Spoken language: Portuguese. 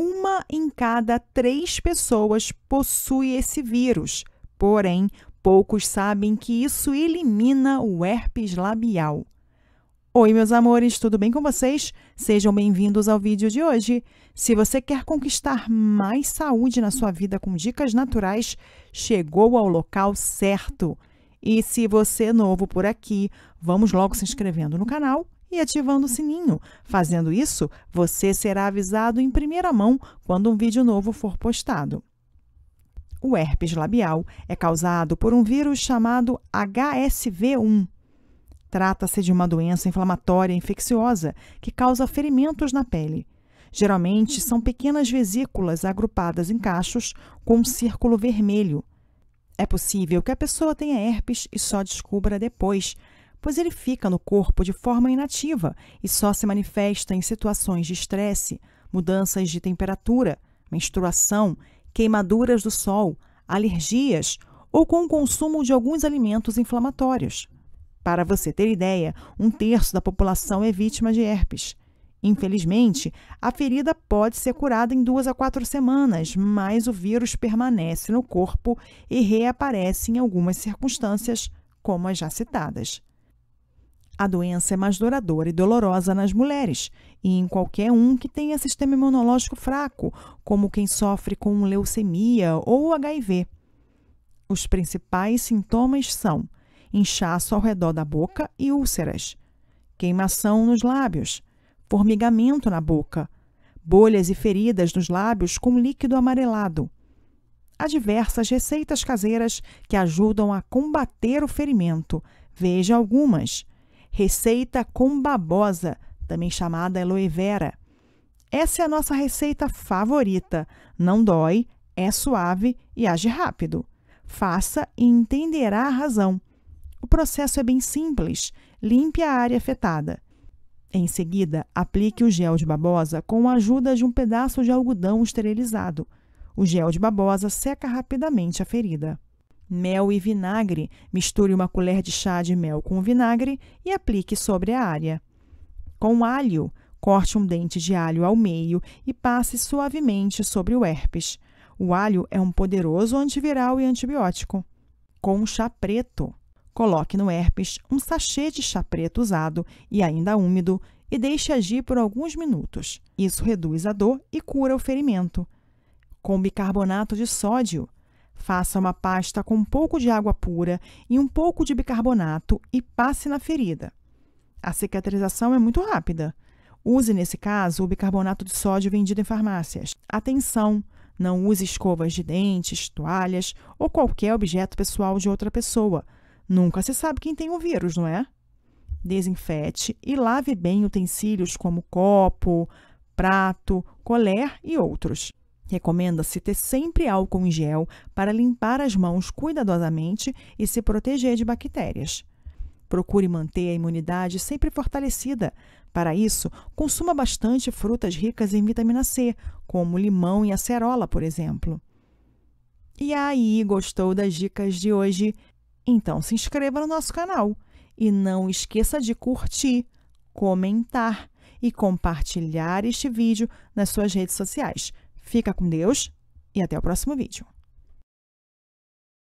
uma em cada três pessoas possui esse vírus. Porém, poucos sabem que isso elimina o herpes labial. Oi, meus amores, tudo bem com vocês? Sejam bem-vindos ao vídeo de hoje. Se você quer conquistar mais saúde na sua vida com dicas naturais, chegou ao local certo. E se você é novo por aqui, vamos logo se inscrevendo no canal e ativando o sininho. Fazendo isso, você será avisado em primeira mão quando um vídeo novo for postado. O herpes labial é causado por um vírus chamado HSV1. Trata-se de uma doença inflamatória infecciosa que causa ferimentos na pele. Geralmente são pequenas vesículas agrupadas em cachos com um círculo vermelho. É possível que a pessoa tenha herpes e só descubra depois, pois ele fica no corpo de forma inativa e só se manifesta em situações de estresse, mudanças de temperatura, menstruação, queimaduras do sol, alergias ou com o consumo de alguns alimentos inflamatórios. Para você ter ideia, um terço da população é vítima de herpes. Infelizmente, a ferida pode ser curada em duas a quatro semanas, mas o vírus permanece no corpo e reaparece em algumas circunstâncias, como as já citadas. A doença é mais duradoura e dolorosa nas mulheres e em qualquer um que tenha sistema imunológico fraco, como quem sofre com leucemia ou HIV. Os principais sintomas são inchaço ao redor da boca e úlceras, queimação nos lábios, formigamento na boca, bolhas e feridas nos lábios com líquido amarelado. Há diversas receitas caseiras que ajudam a combater o ferimento. Veja algumas receita com babosa, também chamada aloe vera. Essa é a nossa receita favorita. Não dói, é suave e age rápido. Faça e entenderá a razão. O processo é bem simples. Limpe a área afetada. Em seguida, aplique o gel de babosa com a ajuda de um pedaço de algodão esterilizado. O gel de babosa seca rapidamente a ferida mel e vinagre. Misture uma colher de chá de mel com vinagre e aplique sobre a área. Com alho, corte um dente de alho ao meio e passe suavemente sobre o herpes. O alho é um poderoso antiviral e antibiótico. Com chá preto, coloque no herpes um sachê de chá preto usado e ainda úmido e deixe agir por alguns minutos. Isso reduz a dor e cura o ferimento. Com bicarbonato de sódio, Faça uma pasta com um pouco de água pura e um pouco de bicarbonato e passe na ferida. A cicatrização é muito rápida. Use, nesse caso, o bicarbonato de sódio vendido em farmácias. Atenção! Não use escovas de dentes, toalhas ou qualquer objeto pessoal de outra pessoa. Nunca se sabe quem tem o vírus, não é? Desinfete e lave bem utensílios como copo, prato, colher e outros. Recomenda-se ter sempre álcool em gel para limpar as mãos cuidadosamente e se proteger de bactérias. Procure manter a imunidade sempre fortalecida. Para isso, consuma bastante frutas ricas em vitamina C, como limão e acerola, por exemplo. E aí, gostou das dicas de hoje? Então se inscreva no nosso canal e não esqueça de curtir, comentar e compartilhar este vídeo nas suas redes sociais. Fica com Deus e até o próximo vídeo.